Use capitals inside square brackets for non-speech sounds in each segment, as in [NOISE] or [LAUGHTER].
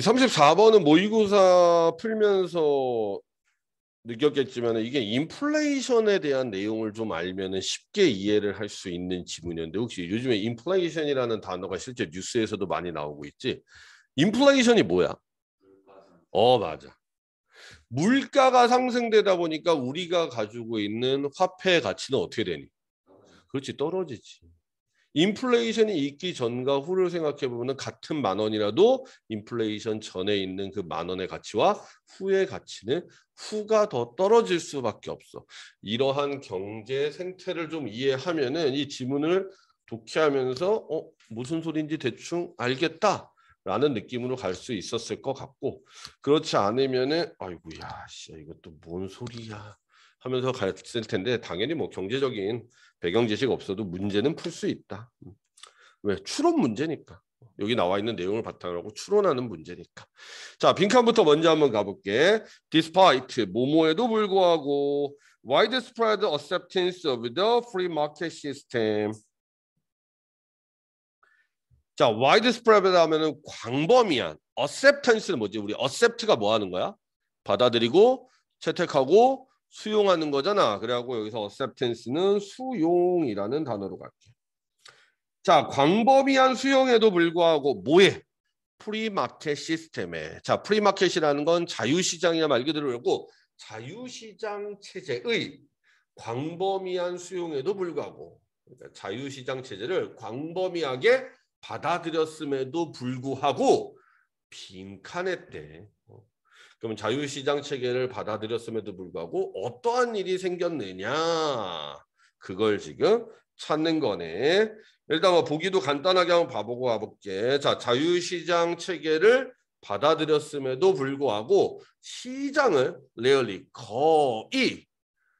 34번은 모의고사 풀면서 느꼈겠지만 이게 인플레이션에 대한 내용을 좀 알면 쉽게 이해를 할 수 있는 지문이었는데 혹시 요즘에 인플레이션이라는 단어가 실제 뉴스에서도 많이 나오고 있지? 인플레이션이 뭐야? 어 맞아. 물가가 상승되다 보니까 우리가 가지고 있는 화폐 가치는 어떻게 되니? 그렇지 떨어지지. 인플레이션이 있기 전과 후를 생각해 보면 같은 만 원이라도 인플레이션 전에 있는 그 만 원의 가치와 후의 가치는 후가 더 떨어질 수밖에 없어. 이러한 경제 생태를 좀 이해하면은 이 지문을 독해하면서 어 무슨 소리인지 대충 알겠다. 라는 느낌으로 갈 수 있었을 것 같고 그렇지 않으면은 아이고야 씨 이것도 뭔 소리야 하면서 갔을 텐데 당연히 뭐 경제적인 배경 지식 없어도 문제는 풀 수 있다. 왜 추론 문제니까 여기 나와 있는 내용을 바탕으로 하고 추론하는 문제니까. 자 빈칸부터 먼저 한번 가볼게. Despite 모모에도 불구하고 widespread acceptance of the free market system. 자 widespread 하면은 광범위한 acceptance는 뭐지? 우리 accept가 뭐 하는 거야? 받아들이고 채택하고 수용하는 거잖아. 그래갖고 여기서 acceptance는 수용이라는 단어로 갈게 자, 광범위한 수용에도 불구하고 뭐에? 프리마켓 시스템에. 자, 프리마켓이라는 건 자유시장이야 말 그대로 그고 자유시장 체제의 광범위한 수용에도 불구하고 그러니까 자유시장 체제를 광범위하게 받아들였음에도 불구하고 빈칸에 때 그럼 자유시장 체계를 받아들였음에도 불구하고 어떠한 일이 생겼느냐 그걸 지금 찾는 거네. 일단 뭐 보기도 간단하게 한번 봐보고 와볼게. 자 자유시장 체계를 받아들였음에도 불구하고 시장을 레얼리 거의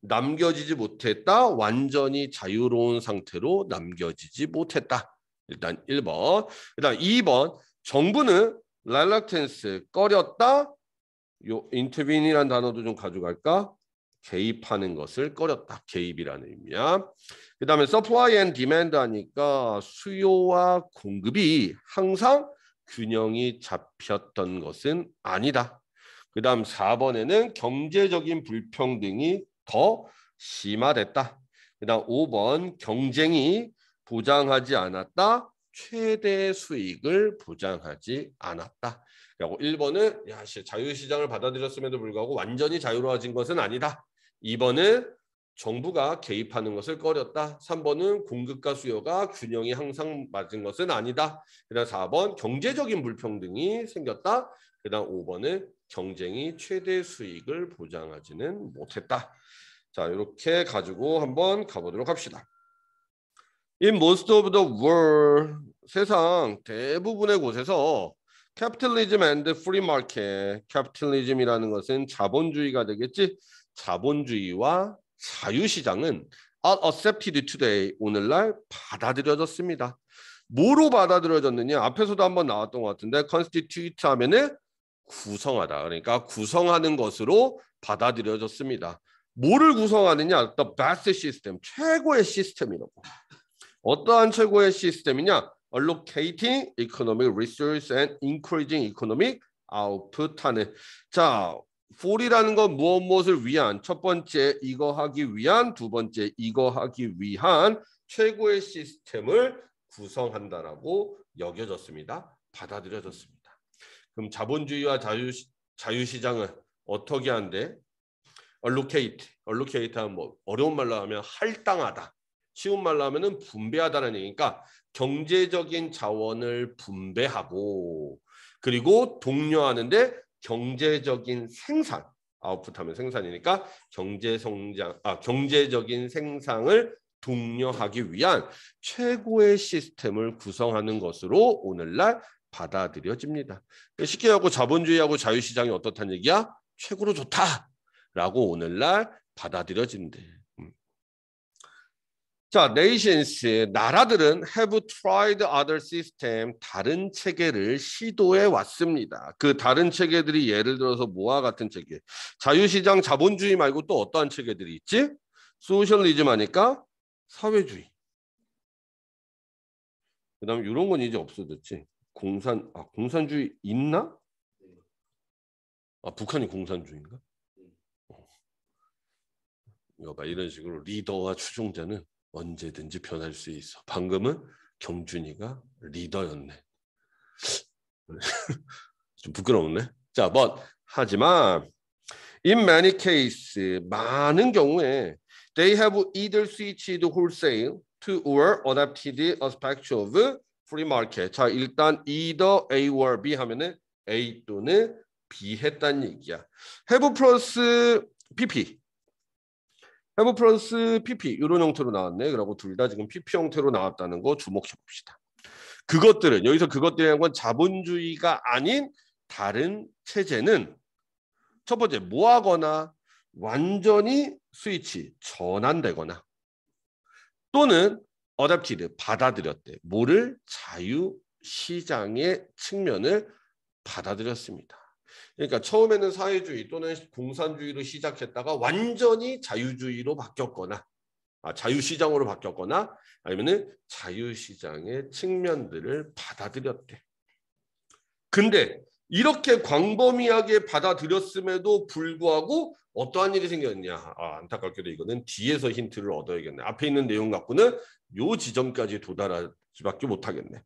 남겨지지 못했다. 완전히 자유로운 상태로 남겨지지 못했다. 일단 1번. 일단 2번. 정부는 랄락텐스 꺼렸다. 요 intervene이란 단어도 좀 가져갈까? 개입하는 것을 꺼렸다. 개입이라는 의미야. 그 다음에 supply and demand 하니까 수요와 공급이 항상 균형이 잡혔던 것은 아니다. 그 다음 4번에는 경제적인 불평등이 더 심화됐다. 그 다음 5번 경쟁이 보장하지 않았다. 최대 수익을 보장하지 않았다. 라고 1번은 야, 자유시장을 받아들였음에도 불구하고 완전히 자유로워진 것은 아니다. 2번은 정부가 개입하는 것을 꺼렸다. 3번은 공급과 수요가 균형이 항상 맞은 것은 아니다. 그다음 4번 경제적인 불평등이 생겼다. 그다음 5번은 경쟁이 최대 수익을 보장하지는 못했다. 자, 이렇게 가지고 한번 가보도록 합시다. In most of the world, 세상 대부분의 곳에서 capitalism and free market, capitalism이라는 것은 자본주의가 되겠지. 자본주의와 자유시장은 are accepted today, 오늘날 받아들여졌습니다. 뭐로 받아들여졌느냐? 앞에서도 한번 나왔던 것 같은데 constitute 하면은 구성하다. 그러니까 구성하는 것으로 받아들여졌습니다. 뭐를 구성하느냐? The best system, 최고의 시스템이라고. 어떠한 최고의 시스템이냐? allocating economic resource and increasing economic output 하네. 자, for이라는 건 무엇 무엇을 위한 첫 번째 이거 하기 위한 두 번째 이거 하기 위한 최고의 시스템을 구성한다라고 여겨졌습니다. 받아들여졌습니다. 그럼 자본주의와 자유 자유시장은 어떻게 한데? allocate, allocate하면 뭐 어려운 말로 하면 할당하다. 쉬운 말로 하면은 분배하다는 얘기니까 경제적인 자원을 분배하고 그리고 독려하는데 경제적인 생산 아웃풋하면 생산이니까 경제 성장 아 경제적인 생산을 독려하기 위한 최고의 시스템을 구성하는 것으로 오늘날 받아들여집니다. 쉽게 하고 자본주의하고 자유시장이 어떻다는 얘기야? 최고로 좋다라고 오늘날 받아들여진대. 자, nations 나라들은 have tried other system 다른 체계를 시도해 왔습니다. 그 다른 체계들이 예를 들어서 뭐와 같은 체계? 자유시장 자본주의 말고 또 어떠한 체계들이 있지? 소셜리즘 하니까 사회주의. 그다음 이런 건 이제 없어졌지. 공산 아 공산주의 있나? 아 북한이 공산주의인가? 이거 어. 봐 이런 식으로 리더와 추종자는 언제든지 변할 수 있어. 방금은 경준이가 리더였네. 좀 부끄럽네. 자, b 하지만 in many cases 많은 경우에 they have either switched wholesale to or adapted a aspect of free market. 자, 일단 either A or B 하면은 A 또는 B 했단 얘기야. have plus PP have 플러스 PP 이런 형태로 나왔네. 그리고 둘 다 지금 PP 형태로 나왔다는 거 주목해 봅시다. 그것들은 여기서 그것들이라는 건 자본주의가 아닌 다른 체제는 첫 번째 뭐하거나 완전히 스위치 전환되거나 또는 어댑티드 받아들였대. 뭐를 자유 시장의 측면을 받아들였습니다. 그러니까 처음에는 사회주의 또는 공산주의로 시작했다가 완전히 자유주의로 바뀌었거나 아, 자유시장으로 바뀌었거나 아니면은 자유시장의 측면들을 받아들였대. 근데 이렇게 광범위하게 받아들였음에도 불구하고 어떠한 일이 생겼냐? 아, 안타깝게도 이거는 뒤에서 힌트를 얻어야겠네. 앞에 있는 내용 갖고는 요 지점까지 도달하지밖에 못하겠네.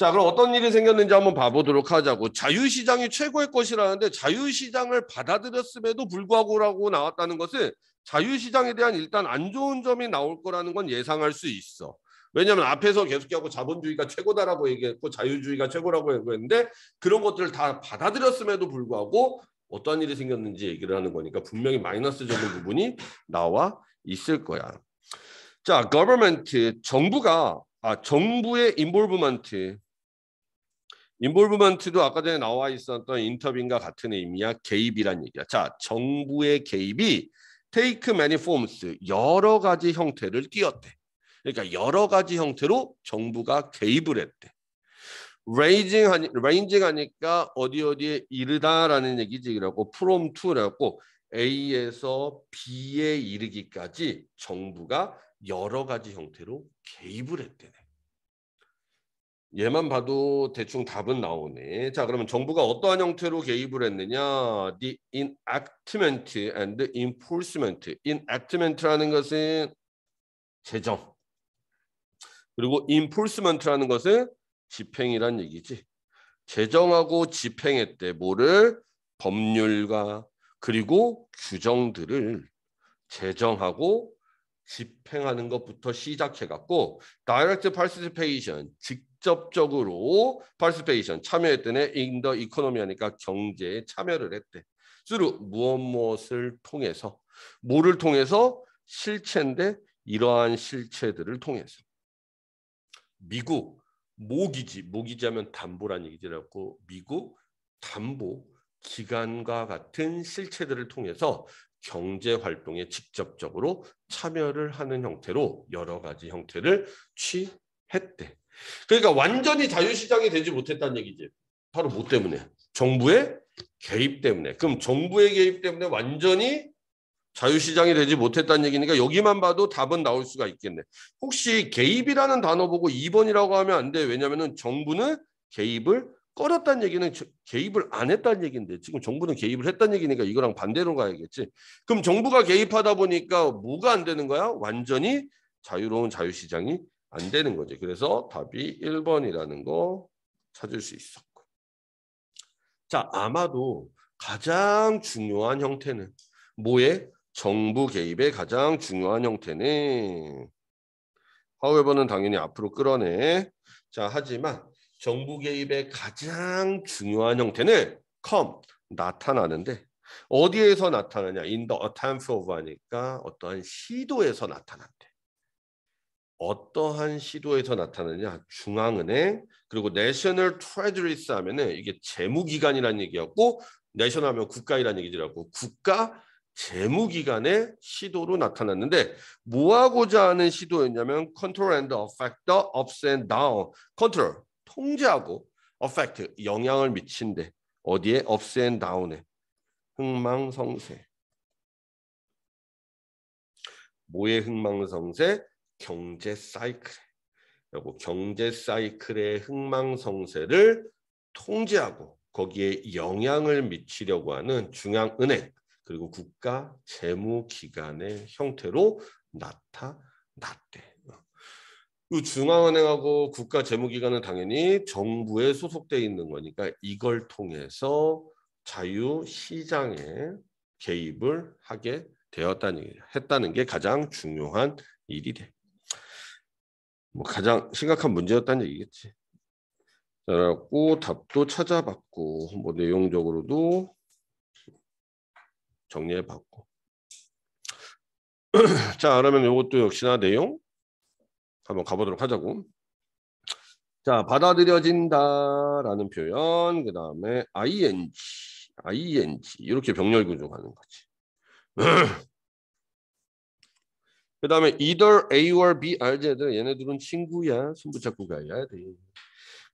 자, 그럼 어떤 일이 생겼는지 한번 봐보도록 하자고. 자유시장이 최고의 것이라는데 자유시장을 받아들였음에도 불구하고라고 나왔다는 것은 자유시장에 대한 일단 안 좋은 점이 나올 거라는 건 예상할 수 있어. 왜냐하면 앞에서 계속하고 자본주의가 최고다라고 얘기했고 자유주의가 최고라고 얘기했는데 그런 것들을 다 받아들였음에도 불구하고 어떤 일이 생겼는지 얘기를 하는 거니까 분명히 마이너스적인 부분이 나와 있을 거야. 자, government 정부가 아 정부의 인볼브먼트 인볼브먼트도 아까 전에 나와 있었던 인터뷰인과 같은 의미야 개입이란 얘기야. 자, 정부의 개입이 take many forms 여러 가지 형태를 띄었대. 그러니까 여러 가지 형태로 정부가 개입을 했대. ranging 하니, ranging 하니까 어디 어디에 이르다라는 얘기지 그고 from to라고 A에서 B에 이르기까지 정부가 여러 가지 형태로 개입을 했대 얘만 봐도 대충 답은 나오네. 자, 그러면 정부가 어떠한 형태로 개입을 했느냐? The enactment and the enforcement. enactment라는 것은 제정. 그리고 enforcement라는 것은 집행이란 얘기지. 제정하고 집행했대. 뭐를? 법률과 그리고 규정들을 제정하고 집행하는 것부터 시작해갖고 direct participation, 즉 직접적으로 파티스페이션 참여했던 애 인더 이코노미 하니까 경제에 참여를 했대. 주로 무엇 무엇을 통해서 뭐를 통해서 실체인데 이러한 실체들을 통해서 미국 모기지 모기지 하면 담보란 얘기라고 미국 담보 기관과 같은 실체들을 통해서 경제 활동에 직접적으로 참여를 하는 형태로 여러 가지 형태를 취 했대. 그러니까 완전히 자유시장이 되지 못했다는 얘기지. 바로 뭐 때문에? 정부의 개입 때문에. 그럼 정부의 개입 때문에 완전히 자유시장이 되지 못했다는 얘기니까 여기만 봐도 답은 나올 수가 있겠네. 혹시 개입이라는 단어 보고 2번이라고 하면 안 돼. 왜냐하면 정부는 개입을 꺼렸다는 얘기는 개입을 안 했다는 얘기인데 지금 정부는 개입을 했다는 얘기니까 이거랑 반대로 가야겠지. 그럼 정부가 개입하다 보니까 뭐가 안 되는 거야? 완전히 자유로운 자유시장이 안 되는 거죠. 그래서 답이 1번이라는 거 찾을 수 있었고. 자, 아마도 가장 중요한 형태는 뭐에 정부 개입의 가장 중요한 형태는 h 웨 w e v 는 당연히 앞으로 끌어내. 자, 하지만 정부 개입의 가장 중요한 형태는 컴 나타나는데 어디에서 나타나냐? 인더 어 h e a 브 하니까 어떠한 시도에서 나타난다. 어떠한 시도에서 나타나느냐 중앙은행 그리고 내셔널 트레저리스 하면은 이게 재무기관이라는 얘기였고 내셔널 하면 국가이라는 얘기더라고 국가 재무기관의 시도로 나타났는데 뭐하고자 하는 시도였냐면 컨트롤 앤더 어펙터 업스 앤 다운 컨트롤 통제하고 어펙트 영향을 미친데 어디에 업스 앤 다운에 흥망성쇠 뭐의 흥망성쇠 경제 사이클, 그리고 경제 사이클의 흥망성쇠를 통제하고 거기에 영향을 미치려고 하는 중앙은행 그리고 국가 재무기관의 형태로 나타났대. 이 중앙은행하고 국가 재무기관은 당연히 정부에 소속돼 있는 거니까 이걸 통해서 자유 시장에 개입을 하게 되었다는 했다는 게 가장 중요한 일이 돼. 뭐 가장 심각한 문제였다는 얘기겠지. 그래갖고 답도 찾아봤고 뭐 내용적으로도 정리해봤고 [CLEARS THROAT] 자 그러면 이것도 역시나 내용 한번 가보도록 하자고 자 받아들여진다라는 표현 그 다음에 ing ing 이렇게 병렬 구조하는 거지 [CLEARS THROAT] 그 다음에 either A or B 알지 얘들 얘네들은 친구야 손붙잡고 가야 돼.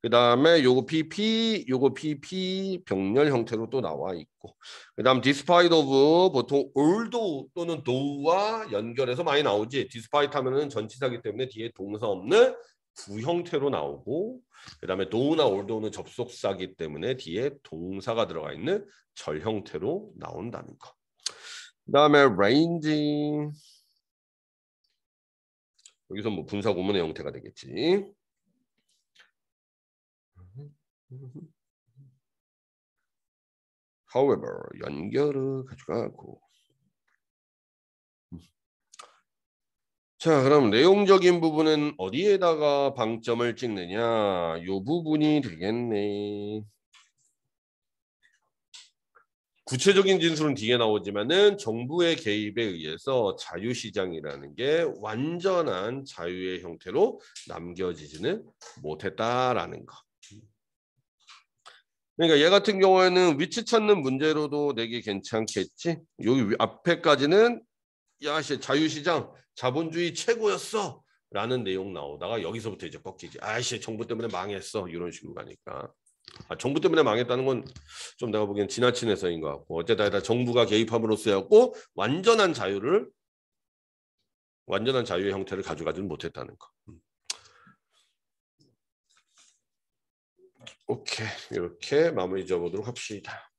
그 다음에 요거 PP 요거 PP 병렬 형태로 또 나와 있고 그 다음 despite of 보통 a l t h 또는 t o 와 연결해서 많이 나오지 despite 하면은 전치사기 때문에 뒤에 동사 없는 구 형태로 나오고 그 다음에 t o 나 a l t h 는 접속사기 때문에 뒤에 동사가 들어가 있는 절 형태로 나온다는 거. 그 다음에 range 여기서 뭐 분사 고문의 형태가 되겠지. h o w e 연결을 가져가고 자 그럼 내용적인 부분은 어디에다가 방점을 찍느냐 요 부분이 되겠네 구체적인 진술은 뒤에 나오지만은 정부의 개입에 의해서 자유시장이라는 게 완전한 자유의 형태로 남겨지지는 못했다라는 거. 그러니까 얘 같은 경우에는 위치 찾는 문제로도 내기 괜찮겠지. 여기 앞에까지는 야씨 자유시장 자본주의 최고였어. 라는 내용 나오다가 여기서부터 이제 꺾이지. 아씨 정부 때문에 망했어. 이런 식으로 가니까. 아, 정부 때문에 망했다는 건 좀 내가 보기엔 지나친 해석인 것 같고 어쨌다 다 정부가 개입함으로써였고 완전한 자유를 완전한 자유의 형태를 가져가지는 못했다는 거. 음. 오케이 이렇게 마무리 지어보도록 합시다.